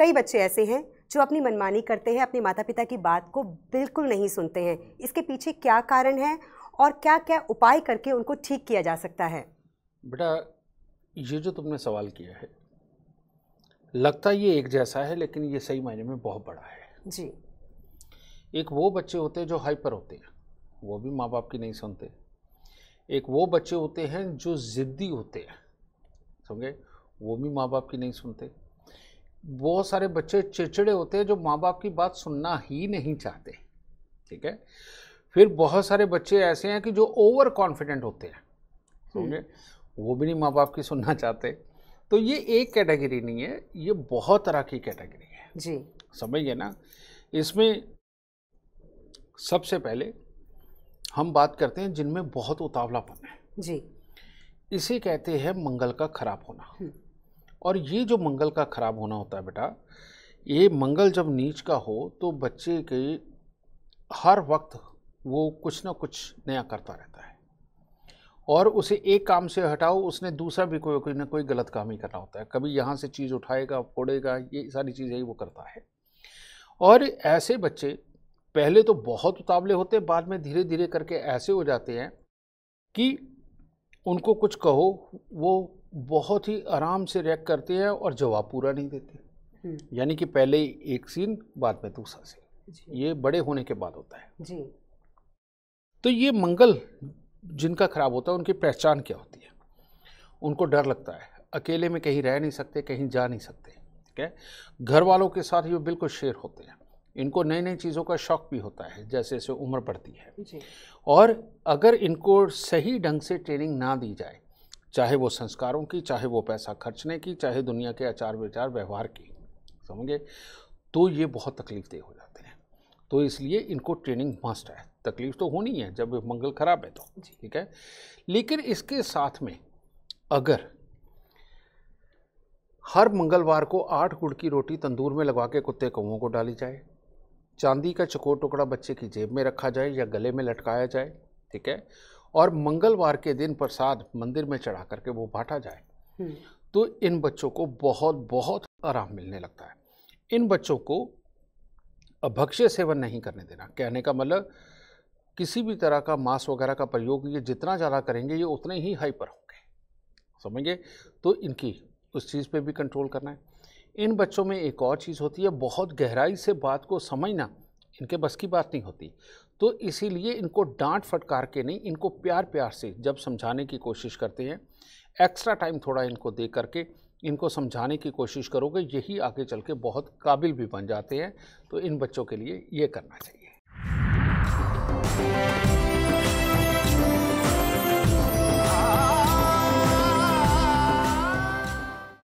कई बच्चे ऐसे हैं जो अपनी मनमानी करते हैं अपने माता पिता की बात को बिल्कुल नहीं सुनते हैं इसके पीछे क्या कारण है और क्या क्या उपाय करके उनको ठीक किया जा सकता है बेटा ये जो तुमने सवाल किया है लगता ये एक जैसा है लेकिन ये सही मायने में बहुत बड़ा है जी एक वो बच्चे होते हैं जो हाइपर होते हैं वो भी माँ बाप की नहीं सुनते एक वो बच्चे होते हैं जो ज़िद्दी होते हैं समझे वो भी माँ बाप की नहीं सुनते बहुत सारे बच्चे चिड़चिड़े होते हैं जो माँ बाप की बात सुनना ही नहीं चाहते ठीक है फिर बहुत सारे बच्चे ऐसे हैं कि जो ओवर कॉन्फिडेंट होते हैं समझे वो भी नहीं माँ बाप की सुनना चाहते तो ये एक कैटेगरी नहीं है ये बहुत तरह की कैटेगरी है जी समझिए ना इसमें सबसे पहले हम बात करते हैं जिनमें बहुत उतावलापन है जी इसे कहते हैं मंगल का खराब होना हम्म। और ये जो मंगल का खराब होना होता है बेटा ये मंगल जब नीच का हो तो बच्चे के हर वक्त वो कुछ ना कुछ नया करता रहता है और उसे एक काम से हटाओ उसने दूसरा भी कोई कोई ना कोई गलत काम ही करना होता है कभी यहाँ से चीज़ उठाएगा फोड़ेगा ये सारी चीज़ें ही वो करता है और ऐसे बच्चे पहले तो बहुत उतावले होते हैं बाद में धीरे धीरे करके ऐसे हो जाते हैं कि उनको कुछ कहो वो बहुत ही आराम से रिएक्ट करते हैं और जवाब पूरा नहीं देते हम्म। यानी कि पहले एक सीन बाद में दूसरा सीन ये बड़े होने के बाद होता है जी तो ये मंगल जिनका खराब होता है उनकी पहचान क्या होती है उनको डर लगता है अकेले में कहीं रह नहीं सकते कहीं जा नहीं सकते ठीक है घर वालों के साथ ये बिल्कुल शेयर होते हैं इनको नई नई चीज़ों का शौक भी होता है जैसे जैसे उम्र बढ़ती है और अगर इनको सही ढंग से ट्रेनिंग ना दी जाए चाहे वो संस्कारों की चाहे वो पैसा खर्चने की चाहे दुनिया के आचार विचार व्यवहार की समझे तो ये बहुत तकलीफ देह हो जाते हैं तो इसलिए इनको ट्रेनिंग मस्ट है तकलीफ तो होनी है जब मंगल खराब है तो ठीक है लेकिन इसके साथ में अगर हर मंगलवार को आठ गुड़ की रोटी तंदूर में लगवा के कुत्ते कौओं को डाली जाए चांदी का चकोर टुकड़ा बच्चे की जेब में रखा जाए या गले में लटकाया जाए ठीक है और मंगलवार के दिन प्रसाद मंदिर में चढ़ा करके वो बांटा जाए हम्म। तो इन बच्चों को बहुत बहुत आराम मिलने लगता है इन बच्चों को भक्ष्य सेवन नहीं करने देना कहने का मतलब किसी भी तरह का मांस वगैरह का प्रयोग ये जितना ज़्यादा करेंगे ये उतने ही हाइपर होंगे समझिए तो इनकी उस चीज़ पे भी कंट्रोल करना है इन बच्चों में एक और चीज़ होती है बहुत गहराई से बात को समझना इनके बस की बात नहीं होती तो इसीलिए इनको डांट फटकार के नहीं इनको प्यार प्यार से जब समझाने की कोशिश करते हैं एक्स्ट्रा टाइम थोड़ा इनको दे करके इनको समझाने की कोशिश करोगे यही आगे चल के बहुत काबिल भी बन जाते हैं तो इन बच्चों के लिए ये करना चाहिए